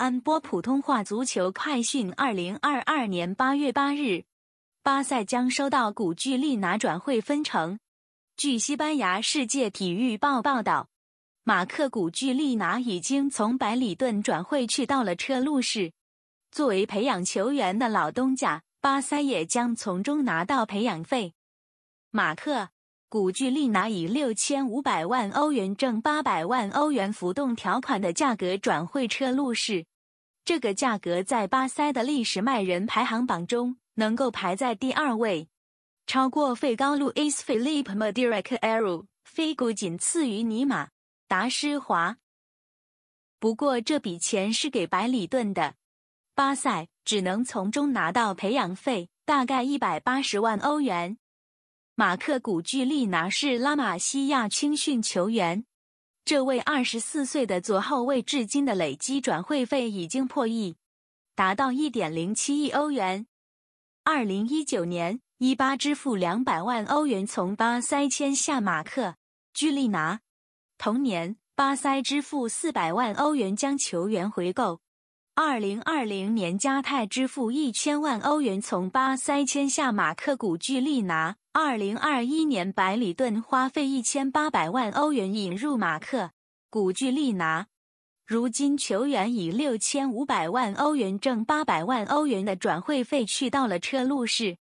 安播普通话足球快讯：二零二二年八月八日，巴塞将收到古巨力拿转会分成。据西班牙《世界体育报》报道，马克古巨力拿已经从百里顿转会去到了车路士。作为培养球员的老东家，巴塞也将从中拿到培养费。马克古巨力拿以六千五百万欧元、正八百万欧元浮动条款的价格转会车路士。这个价格在巴塞的历史卖人排行榜中能够排在第二位，超过费高路 Is Felipe m o d r e r a Aru 菲古，仅次于尼玛达施华。不过这笔钱是给百里顿的，巴塞只能从中拿到培养费，大概一百八十万欧元。马克古巨利拿是拉玛西亚青训球员。这位二十四岁的左后卫，至今的累积转会费已经破亿，达到一点零七亿欧元。二零一九年，伊巴支付两百万欧元从巴塞签下马克·居利拿，同年巴塞支付四百万欧元将球员回购。二零二零年，加泰支付一千万欧元从巴塞签下马克古巨力拿。二零二一年，百里顿花费一千八百万欧元引入马克古巨力拿。如今，球员以六千五百万欧元挣八百万欧元的转会费去到了车路士。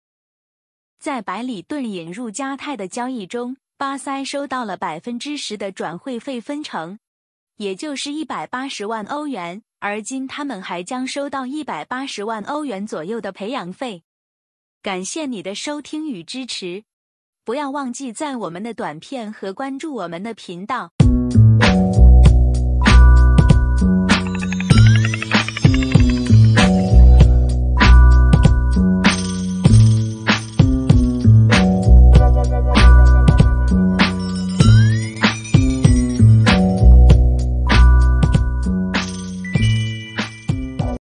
在百里顿引入加泰的交易中，巴塞收到了百分之十的转会费分成。也就是一百八十万欧元，而今他们还将收到一百八十万欧元左右的培养费。感谢你的收听与支持，不要忘记赞我们的短片和关注我们的频道。